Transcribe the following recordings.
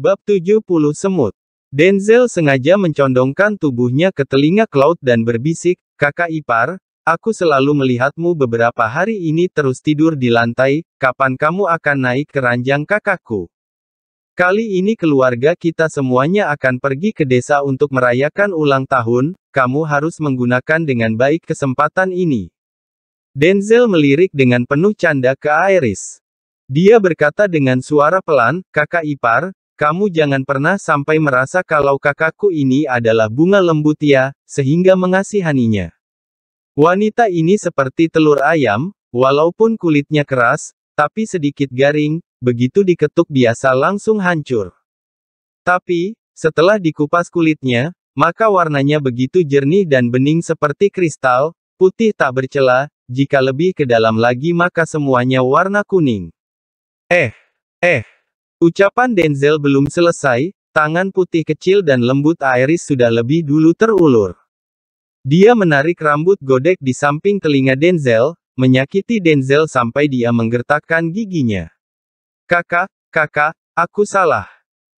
Bab 70 Semut Denzel sengaja mencondongkan tubuhnya ke telinga Cloud dan berbisik, kakak ipar, aku selalu melihatmu beberapa hari ini terus tidur di lantai, kapan kamu akan naik ke ranjang kakakku? Kali ini keluarga kita semuanya akan pergi ke desa untuk merayakan ulang tahun, kamu harus menggunakan dengan baik kesempatan ini. Denzel melirik dengan penuh canda ke Iris. Dia berkata dengan suara pelan, kakak ipar, kamu jangan pernah sampai merasa kalau kakakku ini adalah bunga lembut ya, sehingga mengasihaninya. Wanita ini seperti telur ayam, walaupun kulitnya keras, tapi sedikit garing, begitu diketuk biasa langsung hancur. Tapi, setelah dikupas kulitnya, maka warnanya begitu jernih dan bening seperti kristal, putih tak bercela, jika lebih ke dalam lagi maka semuanya warna kuning. Eh, eh, Ucapan Denzel belum selesai, tangan putih kecil dan lembut Iris sudah lebih dulu terulur. Dia menarik rambut godek di samping telinga Denzel, menyakiti Denzel sampai dia menggertakkan giginya. Kakak, kakak, aku salah.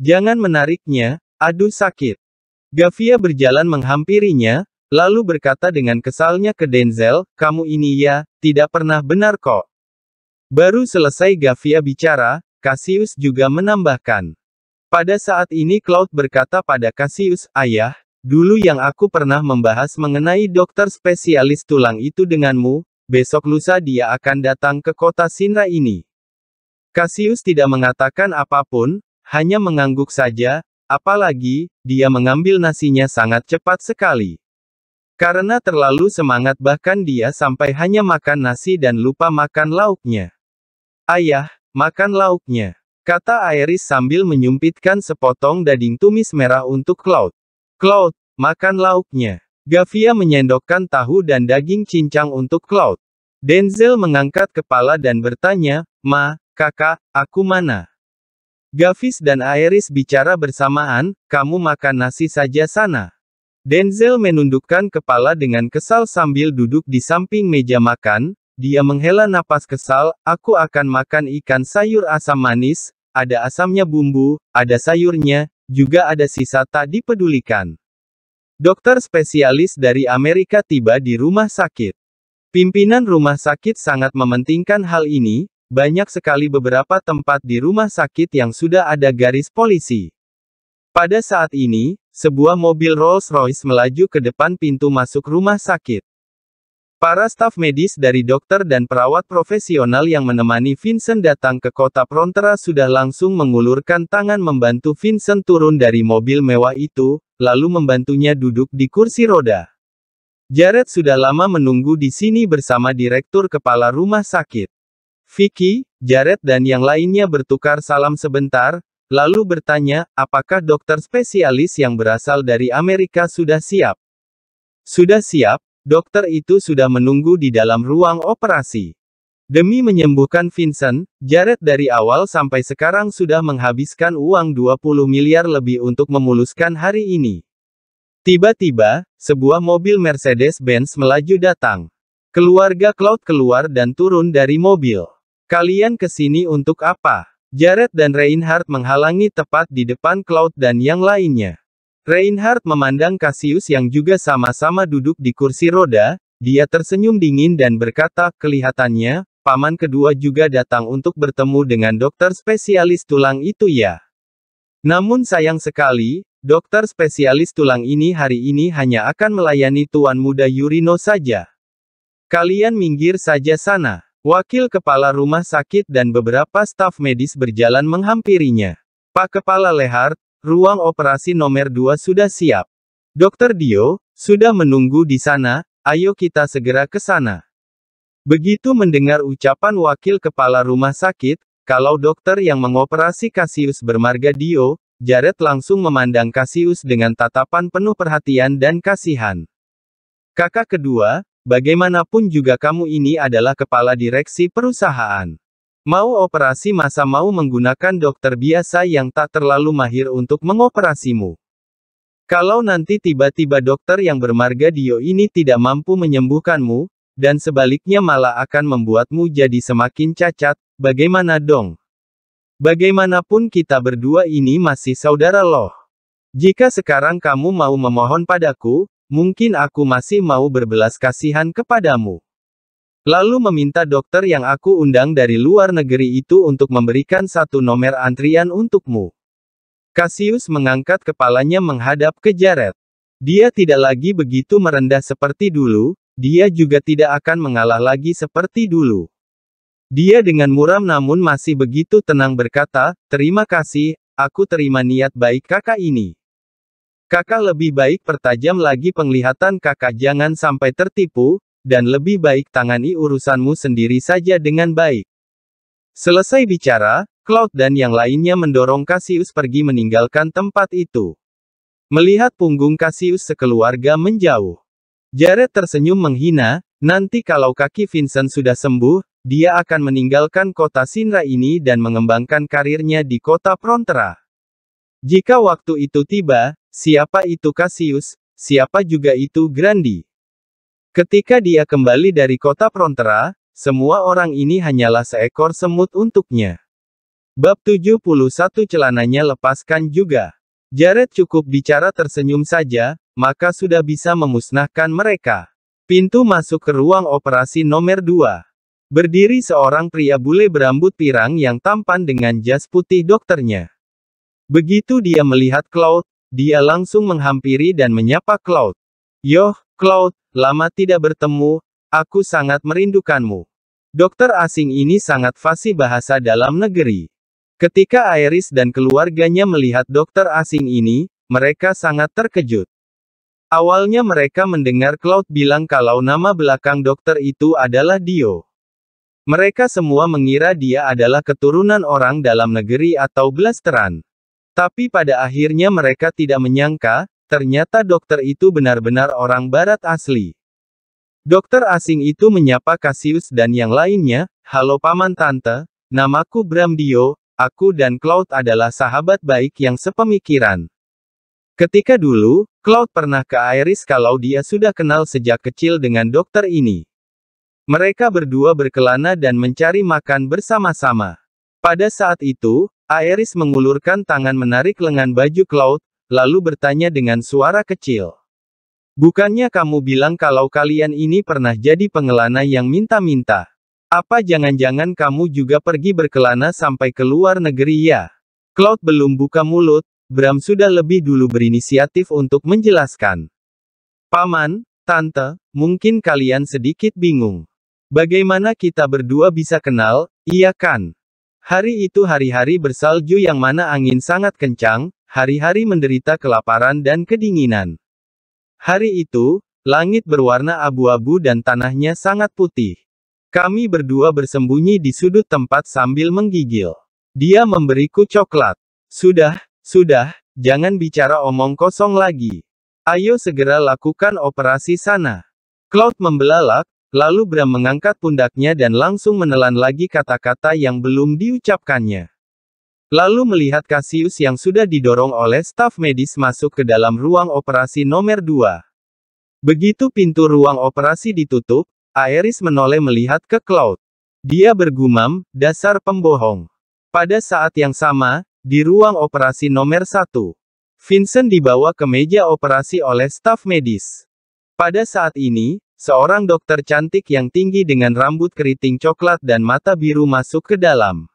Jangan menariknya, aduh sakit. Gavia berjalan menghampirinya, lalu berkata dengan kesalnya ke Denzel, kamu ini ya, tidak pernah benar kok. Baru selesai Gavia bicara, Cassius juga menambahkan. Pada saat ini Cloud berkata pada Cassius, Ayah, dulu yang aku pernah membahas mengenai dokter spesialis tulang itu denganmu, besok lusa dia akan datang ke kota Sinra ini. Cassius tidak mengatakan apapun, hanya mengangguk saja, apalagi, dia mengambil nasinya sangat cepat sekali. Karena terlalu semangat bahkan dia sampai hanya makan nasi dan lupa makan lauknya. Ayah, Makan lauknya. Kata Iris sambil menyumpitkan sepotong daging tumis merah untuk Cloud. Cloud, makan lauknya. Gavia menyendokkan tahu dan daging cincang untuk Cloud. Denzel mengangkat kepala dan bertanya, Ma, kakak, aku mana? Gavis dan Iris bicara bersamaan, kamu makan nasi saja sana. Denzel menundukkan kepala dengan kesal sambil duduk di samping meja makan, dia menghela napas kesal, aku akan makan ikan sayur asam manis, ada asamnya bumbu, ada sayurnya, juga ada sisa tak dipedulikan. Dokter spesialis dari Amerika tiba di rumah sakit. Pimpinan rumah sakit sangat mementingkan hal ini, banyak sekali beberapa tempat di rumah sakit yang sudah ada garis polisi. Pada saat ini, sebuah mobil Rolls-Royce melaju ke depan pintu masuk rumah sakit. Para staf medis dari dokter dan perawat profesional yang menemani Vincent datang ke kota Prontera sudah langsung mengulurkan tangan membantu Vincent turun dari mobil mewah itu, lalu membantunya duduk di kursi roda. Jared sudah lama menunggu di sini bersama direktur kepala rumah sakit. Vicky, Jared dan yang lainnya bertukar salam sebentar, lalu bertanya, apakah dokter spesialis yang berasal dari Amerika sudah siap? Sudah siap, Dokter itu sudah menunggu di dalam ruang operasi. Demi menyembuhkan Vincent, Jared dari awal sampai sekarang sudah menghabiskan uang 20 miliar lebih untuk memuluskan hari ini. Tiba-tiba, sebuah mobil Mercedes-Benz melaju datang. Keluarga Cloud keluar dan turun dari mobil. Kalian kesini untuk apa? Jared dan Reinhardt menghalangi tepat di depan Cloud dan yang lainnya. Reinhardt memandang Cassius yang juga sama-sama duduk di kursi roda, dia tersenyum dingin dan berkata, kelihatannya, paman kedua juga datang untuk bertemu dengan dokter spesialis tulang itu ya. Namun sayang sekali, dokter spesialis tulang ini hari ini hanya akan melayani tuan muda Yurino saja. Kalian minggir saja sana. Wakil kepala rumah sakit dan beberapa staf medis berjalan menghampirinya. Pak Kepala Lehart, Ruang operasi nomor 2 sudah siap. Dokter Dio, sudah menunggu di sana, ayo kita segera ke sana. Begitu mendengar ucapan wakil kepala rumah sakit, kalau dokter yang mengoperasi Kasius bermarga Dio, Jared langsung memandang Kasius dengan tatapan penuh perhatian dan kasihan. Kakak kedua, bagaimanapun juga kamu ini adalah kepala direksi perusahaan. Mau operasi masa mau menggunakan dokter biasa yang tak terlalu mahir untuk mengoperasimu. Kalau nanti tiba-tiba dokter yang bermarga Dio ini tidak mampu menyembuhkanmu, dan sebaliknya malah akan membuatmu jadi semakin cacat, bagaimana dong? Bagaimanapun kita berdua ini masih saudara loh. Jika sekarang kamu mau memohon padaku, mungkin aku masih mau berbelas kasihan kepadamu. Lalu meminta dokter yang aku undang dari luar negeri itu untuk memberikan satu nomor antrian untukmu. Kasius mengangkat kepalanya menghadap ke Jared. Dia tidak lagi begitu merendah seperti dulu, dia juga tidak akan mengalah lagi seperti dulu. Dia dengan muram namun masih begitu tenang berkata, terima kasih, aku terima niat baik kakak ini. Kakak lebih baik pertajam lagi penglihatan kakak jangan sampai tertipu, dan lebih baik tangani urusanmu sendiri saja dengan baik. Selesai bicara, Cloud dan yang lainnya mendorong Cassius pergi meninggalkan tempat itu. Melihat punggung Cassius sekeluarga menjauh. Jared tersenyum menghina, nanti kalau kaki Vincent sudah sembuh, dia akan meninggalkan kota Sinra ini dan mengembangkan karirnya di kota Prontera. Jika waktu itu tiba, siapa itu Cassius, siapa juga itu Grandi. Ketika dia kembali dari kota Prontera, semua orang ini hanyalah seekor semut untuknya. Bab 71 celananya lepaskan juga. Jared cukup bicara tersenyum saja, maka sudah bisa memusnahkan mereka. Pintu masuk ke ruang operasi nomor 2. Berdiri seorang pria bule berambut pirang yang tampan dengan jas putih dokternya. Begitu dia melihat Cloud, dia langsung menghampiri dan menyapa Cloud. Yoh, Cloud, lama tidak bertemu, aku sangat merindukanmu. Dokter asing ini sangat fasih bahasa dalam negeri. Ketika Iris dan keluarganya melihat dokter asing ini, mereka sangat terkejut. Awalnya mereka mendengar Cloud bilang kalau nama belakang dokter itu adalah Dio. Mereka semua mengira dia adalah keturunan orang dalam negeri atau blasteran. Tapi pada akhirnya mereka tidak menyangka, Ternyata dokter itu benar-benar orang barat asli. Dokter asing itu menyapa Cassius dan yang lainnya, Halo Paman Tante, namaku Bramdio, aku dan Cloud adalah sahabat baik yang sepemikiran. Ketika dulu, Cloud pernah ke Iris kalau dia sudah kenal sejak kecil dengan dokter ini. Mereka berdua berkelana dan mencari makan bersama-sama. Pada saat itu, Iris mengulurkan tangan menarik lengan baju Cloud, lalu bertanya dengan suara kecil. Bukannya kamu bilang kalau kalian ini pernah jadi pengelana yang minta-minta? Apa jangan-jangan kamu juga pergi berkelana sampai ke luar negeri ya? Cloud belum buka mulut, Bram sudah lebih dulu berinisiatif untuk menjelaskan. Paman, Tante, mungkin kalian sedikit bingung. Bagaimana kita berdua bisa kenal, iya kan? Hari itu hari-hari bersalju yang mana angin sangat kencang, hari-hari menderita kelaparan dan kedinginan. Hari itu, langit berwarna abu-abu dan tanahnya sangat putih. Kami berdua bersembunyi di sudut tempat sambil menggigil. Dia memberiku coklat. Sudah, sudah, jangan bicara omong kosong lagi. Ayo segera lakukan operasi sana. Cloud membelalak, lalu Bram mengangkat pundaknya dan langsung menelan lagi kata-kata yang belum diucapkannya. Lalu melihat Cassius yang sudah didorong oleh staf medis masuk ke dalam ruang operasi nomor 2. Begitu pintu ruang operasi ditutup, Aeris menoleh melihat ke Cloud. Dia bergumam, dasar pembohong. Pada saat yang sama, di ruang operasi nomor 1, Vincent dibawa ke meja operasi oleh staf medis. Pada saat ini, seorang dokter cantik yang tinggi dengan rambut keriting coklat dan mata biru masuk ke dalam.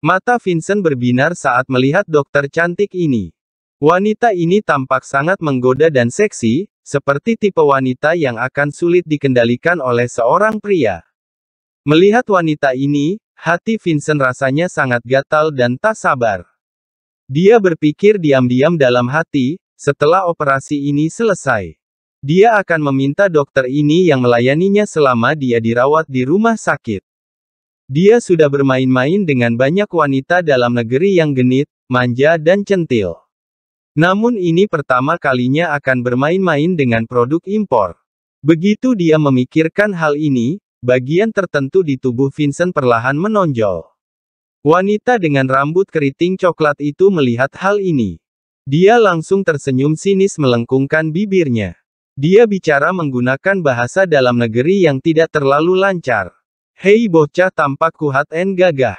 Mata Vincent berbinar saat melihat dokter cantik ini. Wanita ini tampak sangat menggoda dan seksi, seperti tipe wanita yang akan sulit dikendalikan oleh seorang pria. Melihat wanita ini, hati Vincent rasanya sangat gatal dan tak sabar. Dia berpikir diam-diam dalam hati, setelah operasi ini selesai. Dia akan meminta dokter ini yang melayaninya selama dia dirawat di rumah sakit. Dia sudah bermain-main dengan banyak wanita dalam negeri yang genit, manja dan centil. Namun ini pertama kalinya akan bermain-main dengan produk impor. Begitu dia memikirkan hal ini, bagian tertentu di tubuh Vincent perlahan menonjol. Wanita dengan rambut keriting coklat itu melihat hal ini. Dia langsung tersenyum sinis melengkungkan bibirnya. Dia bicara menggunakan bahasa dalam negeri yang tidak terlalu lancar. Hei bocah tampak kuat dan gagah.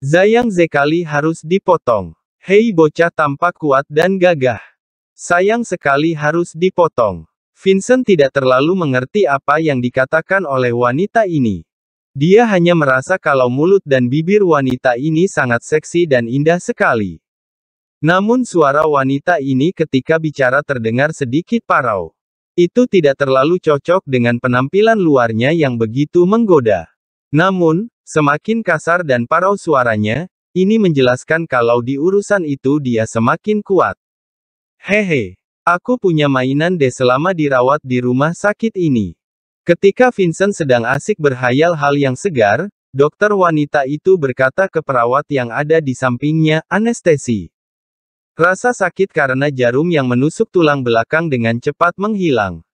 Sayang sekali harus dipotong. Hei bocah tampak kuat dan gagah. Sayang sekali harus dipotong. Vincent tidak terlalu mengerti apa yang dikatakan oleh wanita ini. Dia hanya merasa kalau mulut dan bibir wanita ini sangat seksi dan indah sekali. Namun suara wanita ini ketika bicara terdengar sedikit parau. Itu tidak terlalu cocok dengan penampilan luarnya yang begitu menggoda. Namun, semakin kasar dan parau suaranya, ini menjelaskan kalau di urusan itu dia semakin kuat. Hehe, aku punya mainan deh selama dirawat di rumah sakit ini. Ketika Vincent sedang asik berhayal hal yang segar, dokter wanita itu berkata ke perawat yang ada di sampingnya, anestesi. Rasa sakit karena jarum yang menusuk tulang belakang dengan cepat menghilang.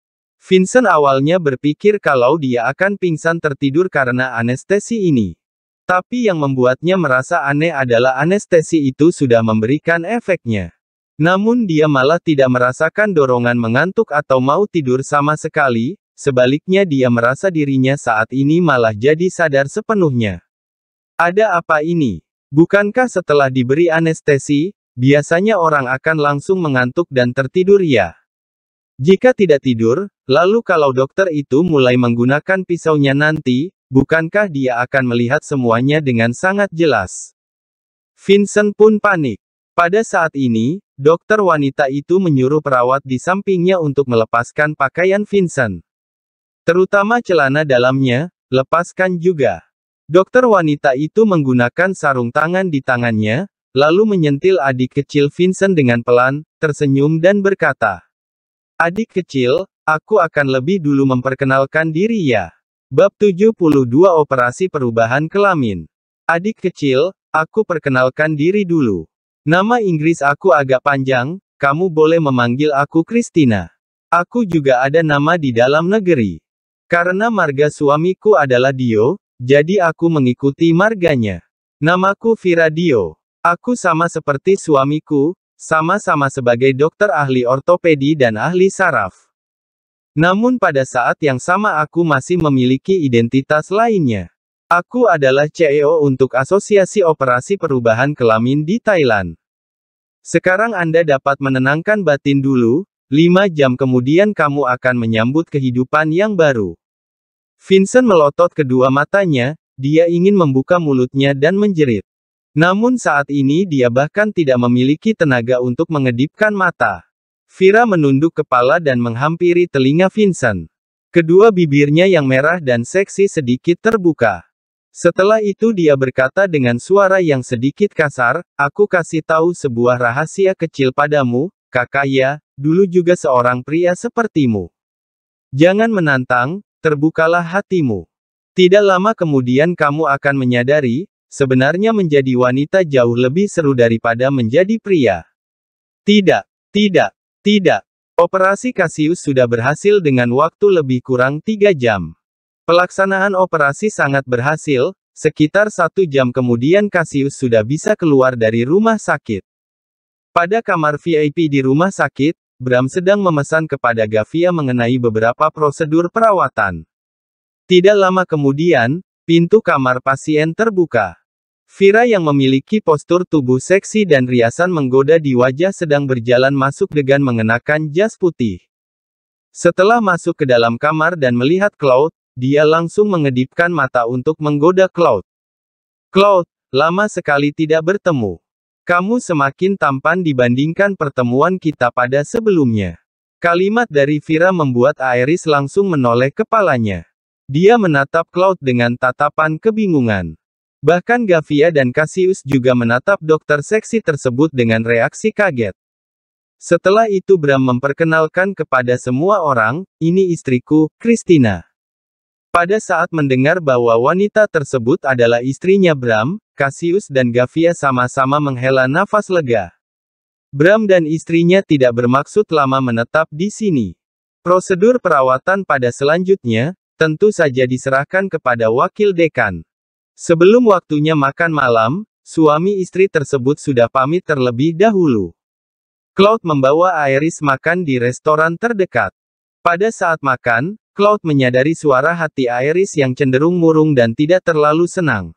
Vincent awalnya berpikir kalau dia akan pingsan tertidur karena anestesi ini. Tapi yang membuatnya merasa aneh adalah anestesi itu sudah memberikan efeknya. Namun dia malah tidak merasakan dorongan mengantuk atau mau tidur sama sekali, sebaliknya dia merasa dirinya saat ini malah jadi sadar sepenuhnya. Ada apa ini? Bukankah setelah diberi anestesi, biasanya orang akan langsung mengantuk dan tertidur ya? Jika tidak tidur, Lalu kalau dokter itu mulai menggunakan pisaunya nanti, bukankah dia akan melihat semuanya dengan sangat jelas? Vincent pun panik. Pada saat ini, dokter wanita itu menyuruh perawat di sampingnya untuk melepaskan pakaian Vincent. Terutama celana dalamnya, lepaskan juga. Dokter wanita itu menggunakan sarung tangan di tangannya, lalu menyentil adik kecil Vincent dengan pelan, tersenyum dan berkata, Adik kecil, Aku akan lebih dulu memperkenalkan diri ya. Bab 72 Operasi Perubahan Kelamin. Adik kecil, aku perkenalkan diri dulu. Nama Inggris aku agak panjang, kamu boleh memanggil aku Christina. Aku juga ada nama di dalam negeri. Karena marga suamiku adalah Dio, jadi aku mengikuti marganya. Namaku Vira Dio. Aku sama seperti suamiku, sama-sama sebagai dokter ahli ortopedi dan ahli saraf. Namun pada saat yang sama aku masih memiliki identitas lainnya. Aku adalah CEO untuk Asosiasi Operasi Perubahan Kelamin di Thailand. Sekarang Anda dapat menenangkan batin dulu, 5 jam kemudian kamu akan menyambut kehidupan yang baru. Vincent melotot kedua matanya, dia ingin membuka mulutnya dan menjerit. Namun saat ini dia bahkan tidak memiliki tenaga untuk mengedipkan mata. Vira menunduk kepala dan menghampiri telinga Vincent. Kedua bibirnya yang merah dan seksi sedikit terbuka. Setelah itu dia berkata dengan suara yang sedikit kasar, aku kasih tahu sebuah rahasia kecil padamu, kakak ya, dulu juga seorang pria sepertimu. Jangan menantang, terbukalah hatimu. Tidak lama kemudian kamu akan menyadari, sebenarnya menjadi wanita jauh lebih seru daripada menjadi pria. Tidak, tidak, tidak. Operasi Cassius sudah berhasil dengan waktu lebih kurang 3 jam. Pelaksanaan operasi sangat berhasil, sekitar satu jam kemudian Cassius sudah bisa keluar dari rumah sakit. Pada kamar VIP di rumah sakit, Bram sedang memesan kepada Gavia mengenai beberapa prosedur perawatan. Tidak lama kemudian, pintu kamar pasien terbuka. Vira yang memiliki postur tubuh seksi dan riasan menggoda di wajah sedang berjalan masuk dengan mengenakan jas putih. Setelah masuk ke dalam kamar dan melihat Cloud, dia langsung mengedipkan mata untuk menggoda Cloud. Cloud, lama sekali tidak bertemu. Kamu semakin tampan dibandingkan pertemuan kita pada sebelumnya. Kalimat dari Vira membuat Iris langsung menoleh kepalanya. Dia menatap Cloud dengan tatapan kebingungan. Bahkan Gavia dan Cassius juga menatap dokter seksi tersebut dengan reaksi kaget. Setelah itu Bram memperkenalkan kepada semua orang, ini istriku, Christina. Pada saat mendengar bahwa wanita tersebut adalah istrinya Bram, Cassius dan Gavia sama-sama menghela nafas lega. Bram dan istrinya tidak bermaksud lama menetap di sini. Prosedur perawatan pada selanjutnya, tentu saja diserahkan kepada wakil dekan. Sebelum waktunya makan malam, suami istri tersebut sudah pamit terlebih dahulu. Cloud membawa Iris makan di restoran terdekat. Pada saat makan, Cloud menyadari suara hati Iris yang cenderung murung dan tidak terlalu senang.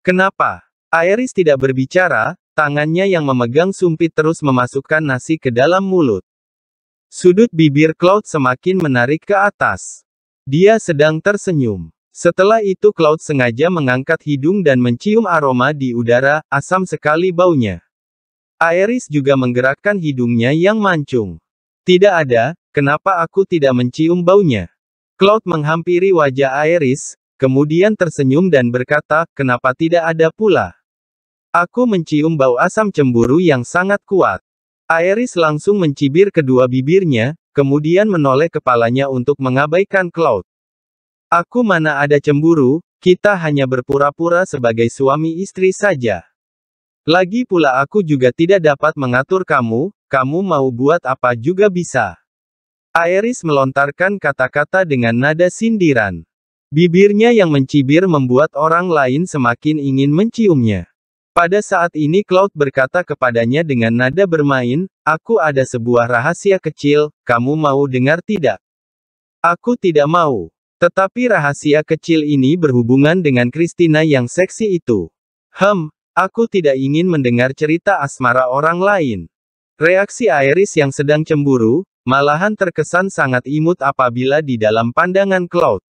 Kenapa? Iris tidak berbicara, tangannya yang memegang sumpit terus memasukkan nasi ke dalam mulut. Sudut bibir Cloud semakin menarik ke atas. Dia sedang tersenyum. Setelah itu Cloud sengaja mengangkat hidung dan mencium aroma di udara, asam sekali baunya. Aeris juga menggerakkan hidungnya yang mancung. Tidak ada, kenapa aku tidak mencium baunya? Cloud menghampiri wajah Aeris, kemudian tersenyum dan berkata, kenapa tidak ada pula? Aku mencium bau asam cemburu yang sangat kuat. Aeris langsung mencibir kedua bibirnya, kemudian menoleh kepalanya untuk mengabaikan Cloud. Aku mana ada cemburu, kita hanya berpura-pura sebagai suami istri saja. Lagi pula aku juga tidak dapat mengatur kamu, kamu mau buat apa juga bisa. Aeris melontarkan kata-kata dengan nada sindiran. Bibirnya yang mencibir membuat orang lain semakin ingin menciumnya. Pada saat ini Cloud berkata kepadanya dengan nada bermain, aku ada sebuah rahasia kecil, kamu mau dengar tidak? Aku tidak mau. Tetapi rahasia kecil ini berhubungan dengan Christina yang seksi itu. Hem, aku tidak ingin mendengar cerita asmara orang lain. Reaksi Iris yang sedang cemburu, malahan terkesan sangat imut apabila di dalam pandangan Cloud.